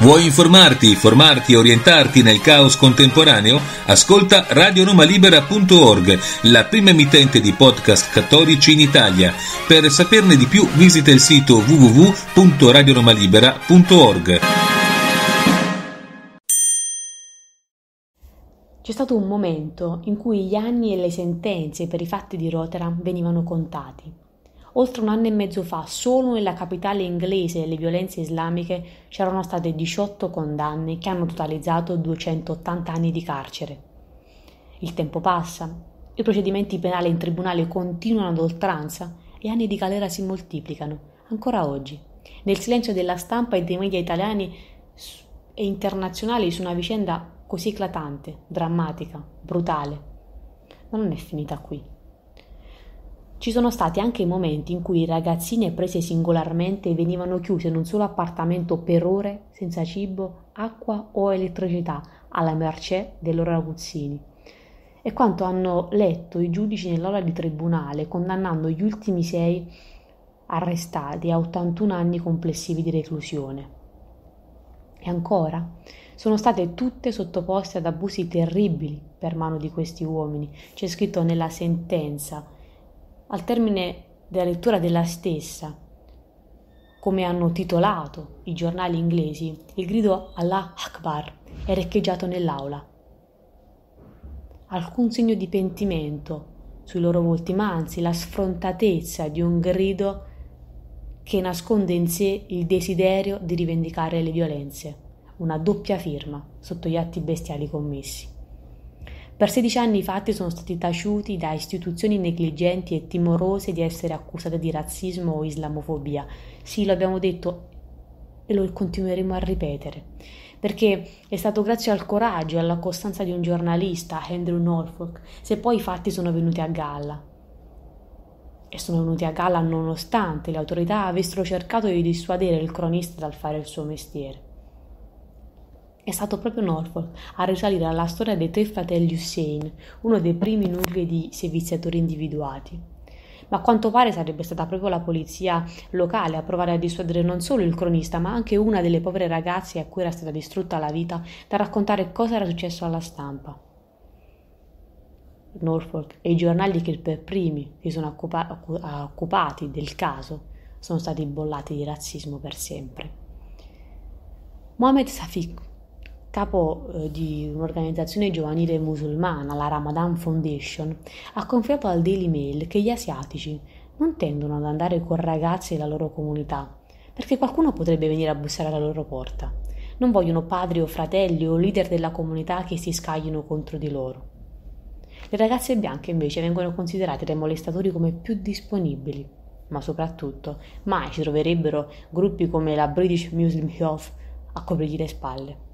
Vuoi informarti, formarti e orientarti nel caos contemporaneo? Ascolta radionomalibera.org, la prima emittente di podcast cattolici in Italia. Per saperne di più visita il sito www.radionomalibera.org. C'è stato un momento in cui gli anni e le sentenze per i fatti di Rotterdam venivano contati. Oltre un anno e mezzo fa, solo nella capitale inglese delle violenze islamiche c'erano state 18 condanne che hanno totalizzato 280 anni di carcere. Il tempo passa, i procedimenti penali in tribunale continuano ad oltranza e anni di galera si moltiplicano, ancora oggi. Nel silenzio della stampa e dei media italiani e internazionali su una vicenda così eclatante, drammatica, brutale. Ma non è finita qui. Ci sono stati anche i momenti in cui ragazzine prese singolarmente venivano chiuse in un solo appartamento per ore senza cibo, acqua o elettricità, alla mercé dei loro aguzzini. E quanto hanno letto i giudici nell'ora di tribunale, condannando gli ultimi sei arrestati a 81 anni complessivi di reclusione. E ancora, sono state tutte sottoposte ad abusi terribili per mano di questi uomini. C'è scritto nella sentenza al termine della lettura della stessa, come hanno titolato i giornali inglesi, il grido Allah Akbar è reccheggiato nell'aula. Alcun segno di pentimento sui loro volti, ma anzi la sfrontatezza di un grido che nasconde in sé il desiderio di rivendicare le violenze, una doppia firma sotto gli atti bestiali commessi. Per 16 anni i fatti sono stati taciuti da istituzioni negligenti e timorose di essere accusate di razzismo o islamofobia. Sì, lo abbiamo detto e lo continueremo a ripetere, perché è stato grazie al coraggio e alla costanza di un giornalista, Andrew Norfolk, se poi i fatti sono venuti a galla. E sono venuti a galla nonostante le autorità avessero cercato di dissuadere il cronista dal fare il suo mestiere. È stato proprio Norfolk a risalire alla storia dei tre fratelli Hussein, uno dei primi nuclei di seviziatori individuati. Ma a quanto pare sarebbe stata proprio la polizia locale a provare a dissuadere non solo il cronista, ma anche una delle povere ragazze a cui era stata distrutta la vita, da raccontare cosa era successo alla stampa. Norfolk e i giornali che per primi si sono occupa- occupati del caso sono stati bollati di razzismo per sempre. Mohamed Safik capo eh, di un'organizzazione giovanile musulmana, la Ramadan Foundation, ha confiato al Daily Mail che gli asiatici non tendono ad andare con ragazzi della loro comunità, perché qualcuno potrebbe venire a bussare alla loro porta. Non vogliono padri o fratelli o leader della comunità che si scaglino contro di loro. Le ragazze bianche invece vengono considerate dai molestatori come più disponibili, ma soprattutto mai si troverebbero gruppi come la British Muslim Youth a coprirgli le spalle.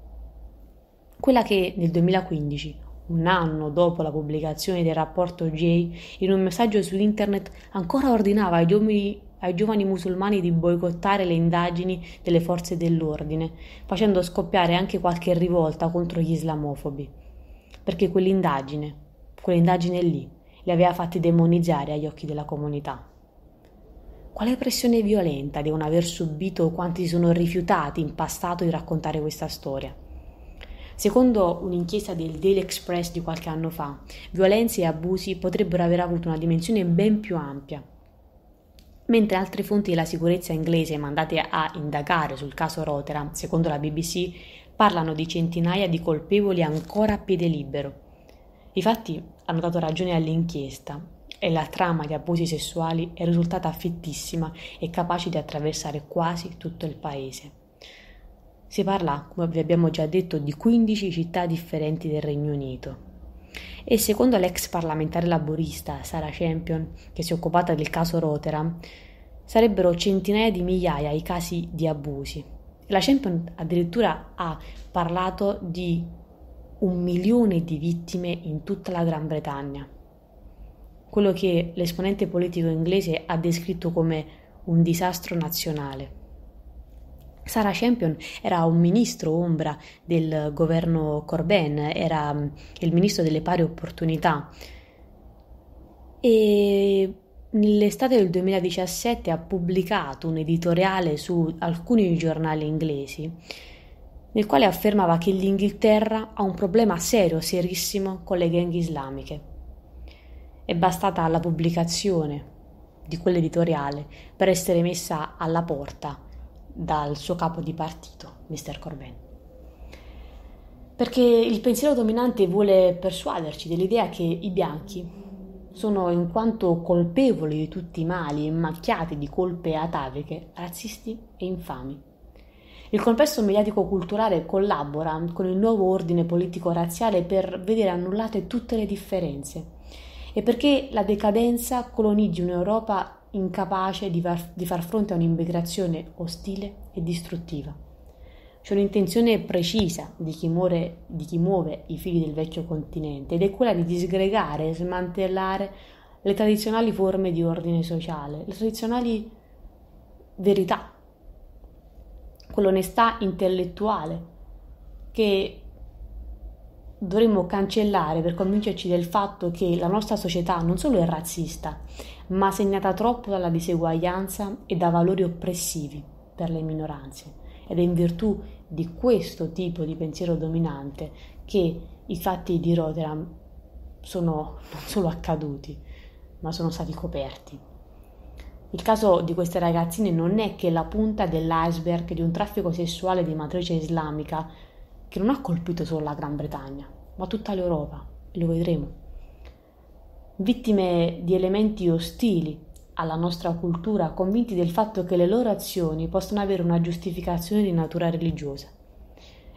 Quella che nel 2015, un anno dopo la pubblicazione del rapporto Jay, in un messaggio su internet ancora ordinava ai giovani, ai giovani musulmani di boicottare le indagini delle forze dell'ordine, facendo scoppiare anche qualche rivolta contro gli islamofobi. Perché quell'indagine, quell'indagine lì, li aveva fatti demonizzare agli occhi della comunità quale pressione violenta devono aver subito quanti si sono rifiutati in passato di raccontare questa storia. Secondo un'inchiesta del Daily Express di qualche anno fa, violenze e abusi potrebbero aver avuto una dimensione ben più ampia, mentre altre fonti della sicurezza inglese mandate a indagare sul caso Rotterdam, secondo la BBC, parlano di centinaia di colpevoli ancora a piede libero. I fatti hanno dato ragione all'inchiesta e la trama di abusi sessuali è risultata fittissima e capace di attraversare quasi tutto il paese. Si parla, come vi abbiamo già detto, di 15 città differenti del Regno Unito. E secondo l'ex parlamentare laborista Sarah Champion, che si è occupata del caso Roteram, sarebbero centinaia di migliaia i casi di abusi. La Champion addirittura ha parlato di un milione di vittime in tutta la Gran Bretagna. Quello che l'esponente politico inglese ha descritto come un disastro nazionale. Sarah Champion era un ministro ombra del governo Corbyn, era mm, il ministro delle pari opportunità. E nell'estate del 2017 ha pubblicato un editoriale su alcuni giornali inglesi nel quale affermava che l'Inghilterra ha un problema serio, serissimo con le gang islamiche. È bastata la pubblicazione di quell'editoriale per essere messa alla porta dal suo capo di partito, Mr. Corbyn. Perché il pensiero dominante vuole persuaderci dell'idea che i bianchi sono in quanto colpevoli di tutti i mali e macchiati di colpe ataviche, razzisti e infami. Il complesso mediatico-culturale collabora con il nuovo ordine politico-razziale per vedere annullate tutte le differenze e perché la decadenza colonizzi un'Europa incapace di far, di far fronte a un'immigrazione ostile e distruttiva. C'è un'intenzione precisa di chi, muore, di chi muove i figli del vecchio continente ed è quella di disgregare e smantellare le tradizionali forme di ordine sociale, le tradizionali verità, quell'onestà intellettuale che dovremmo cancellare per convincerci del fatto che la nostra società non solo è razzista, ma segnata troppo dalla diseguaglianza e da valori oppressivi per le minoranze. Ed è in virtù di questo tipo di pensiero dominante che i fatti di Rotterdam sono non solo accaduti, ma sono stati coperti. Il caso di queste ragazzine non è che la punta dell'iceberg di un traffico sessuale di matrice islamica che non ha colpito solo la Gran Bretagna, ma tutta l'Europa, e lo vedremo vittime di elementi ostili alla nostra cultura, convinti del fatto che le loro azioni possono avere una giustificazione di natura religiosa.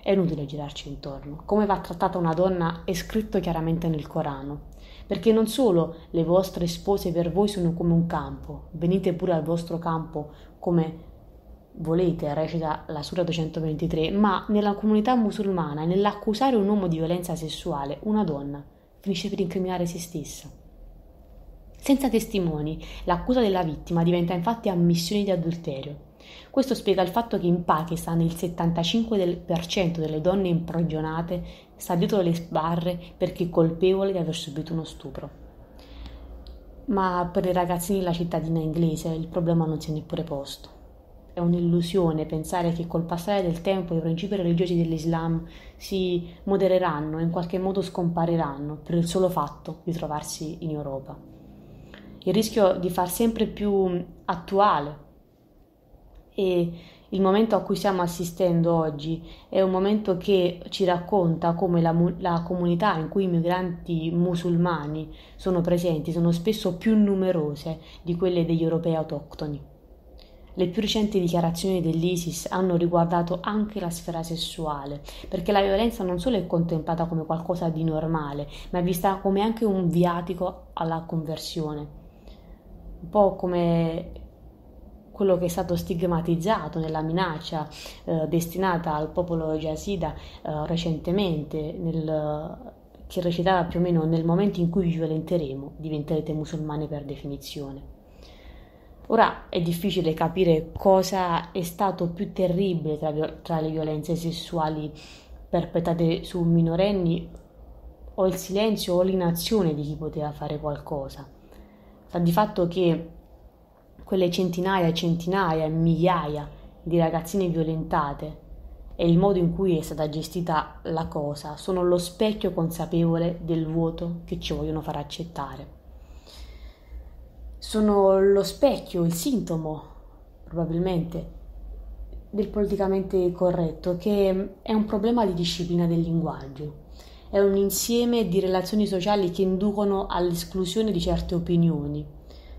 È inutile girarci intorno. Come va trattata una donna è scritto chiaramente nel Corano. Perché non solo le vostre spose per voi sono come un campo, venite pure al vostro campo come volete, recita la Sura 223, ma nella comunità musulmana, nell'accusare un uomo di violenza sessuale, una donna finisce per incriminare se stessa senza testimoni. L'accusa della vittima diventa infatti ammissione di adulterio. Questo spiega il fatto che in Pakistan il 75% delle donne imprigionate sta dietro le sbarre perché è colpevole di aver subito uno stupro. Ma per i ragazzini della cittadina inglese il problema non si è neppure posto. È un'illusione pensare che col passare del tempo i principi religiosi dell'Islam si modereranno e in qualche modo scompariranno per il solo fatto di trovarsi in Europa il rischio di far sempre più mm, attuale. E il momento a cui stiamo assistendo oggi è un momento che ci racconta come la, la comunità in cui i migranti musulmani sono presenti sono spesso più numerose di quelle degli europei autoctoni. Le più recenti dichiarazioni dell'ISIS hanno riguardato anche la sfera sessuale, perché la violenza non solo è contemplata come qualcosa di normale, ma è vista come anche un viatico alla conversione un po' come quello che è stato stigmatizzato nella minaccia eh, destinata al popolo yazida eh, recentemente, nel, che recitava più o meno nel momento in cui vi violenteremo diventerete musulmani per definizione. Ora è difficile capire cosa è stato più terribile tra, tra le violenze sessuali perpetrate su minorenni o il silenzio o l'inazione di chi poteva fare qualcosa sta cioè, di fatto che quelle centinaia e centinaia e migliaia di ragazzine violentate e il modo in cui è stata gestita la cosa sono lo specchio consapevole del vuoto che ci vogliono far accettare. Sono lo specchio, il sintomo, probabilmente, del politicamente corretto, che è un problema di disciplina del linguaggio è un insieme di relazioni sociali che inducono all'esclusione di certe opinioni,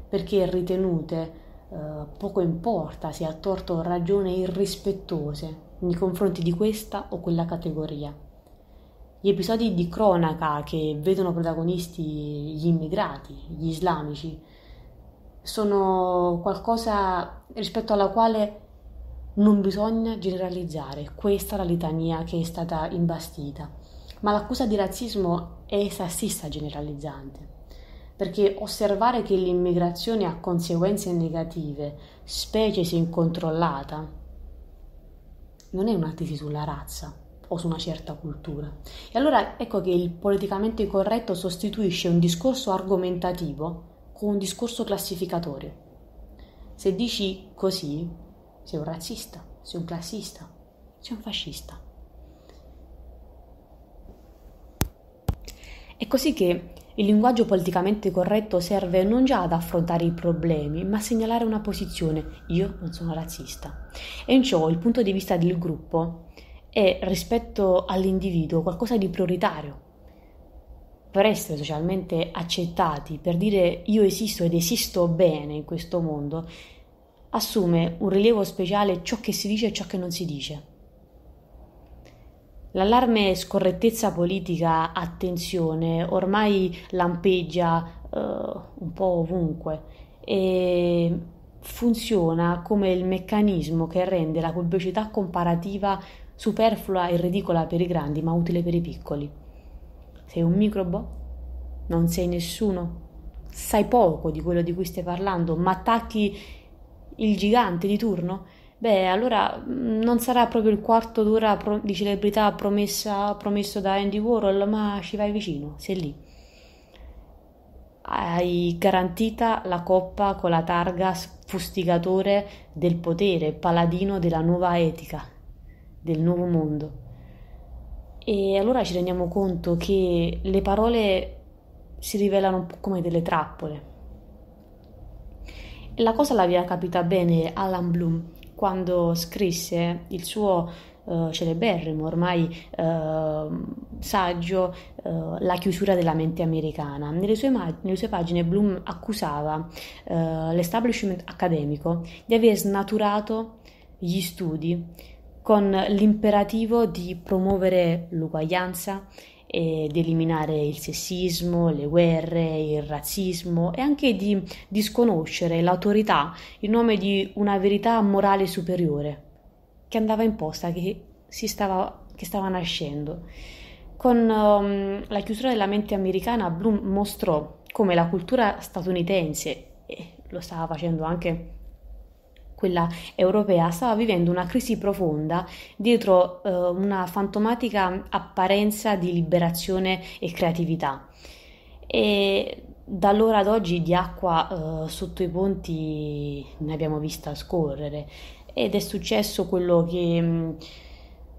perché ritenute eh, poco importa se a torto o ragione irrispettose nei confronti di questa o quella categoria. Gli episodi di cronaca che vedono protagonisti gli immigrati, gli islamici, sono qualcosa rispetto alla quale non bisogna generalizzare. Questa è la litania che è stata imbastita ma l'accusa di razzismo è sassista generalizzante, perché osservare che l'immigrazione ha conseguenze negative, specie se incontrollata, non è una tesi sulla razza o su una certa cultura. E allora ecco che il politicamente corretto sostituisce un discorso argomentativo con un discorso classificatorio. Se dici così, sei un razzista, sei un classista, sei un fascista. È così che il linguaggio politicamente corretto serve non già ad affrontare i problemi, ma a segnalare una posizione. Io non sono razzista. E in ciò il punto di vista del gruppo è rispetto all'individuo qualcosa di prioritario. Per essere socialmente accettati, per dire io esisto ed esisto bene in questo mondo, assume un rilievo speciale ciò che si dice e ciò che non si dice. L'allarme scorrettezza politica, attenzione, ormai lampeggia eh, un po' ovunque e funziona come il meccanismo che rende la pubblicità comparativa superflua e ridicola per i grandi ma utile per i piccoli. Sei un microbo? Non sei nessuno? Sai poco di quello di cui stai parlando, ma attacchi il gigante di turno? Beh, allora mm, non sarà proprio il quarto d'ora pro- di celebrità promessa, promesso da Andy Warhol, ma ci vai vicino, sei lì. Hai garantita la coppa con la targa fustigatore del potere, paladino della nuova etica, del nuovo mondo. E allora ci rendiamo conto che le parole si rivelano un po' come delle trappole. la cosa l'aveva capita bene Alan Bloom quando scrisse il suo eh, celeberrimo ormai eh, saggio eh, La chiusura della mente americana. Nelle sue, ma- nelle sue pagine Bloom accusava eh, l'establishment accademico di aver snaturato gli studi con l'imperativo di promuovere l'uguaglianza ed eliminare il sessismo, le guerre, il razzismo e anche di disconoscere l'autorità in nome di una verità morale superiore che andava imposta, che, stava, che stava nascendo. Con um, la chiusura della mente americana, Bloom mostrò come la cultura statunitense, e lo stava facendo anche quella europea, stava vivendo una crisi profonda dietro eh, una fantomatica apparenza di liberazione e creatività. E da allora ad oggi di acqua eh, sotto i ponti ne abbiamo vista scorrere ed è successo quello che... Mm,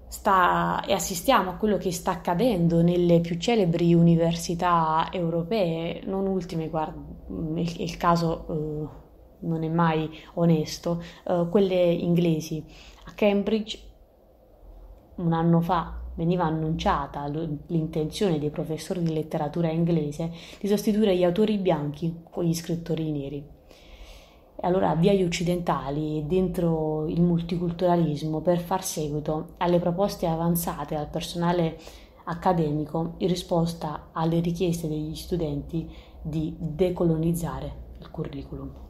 sta, e assistiamo a quello che sta accadendo nelle più celebri università europee, non ultime, guarda, il, il caso eh, non è mai onesto, uh, quelle inglesi. A Cambridge un anno fa veniva annunciata l'intenzione dei professori di letteratura inglese di sostituire gli autori bianchi con gli scrittori neri. E allora via gli occidentali dentro il multiculturalismo per far seguito alle proposte avanzate dal personale accademico in risposta alle richieste degli studenti di decolonizzare il curriculum.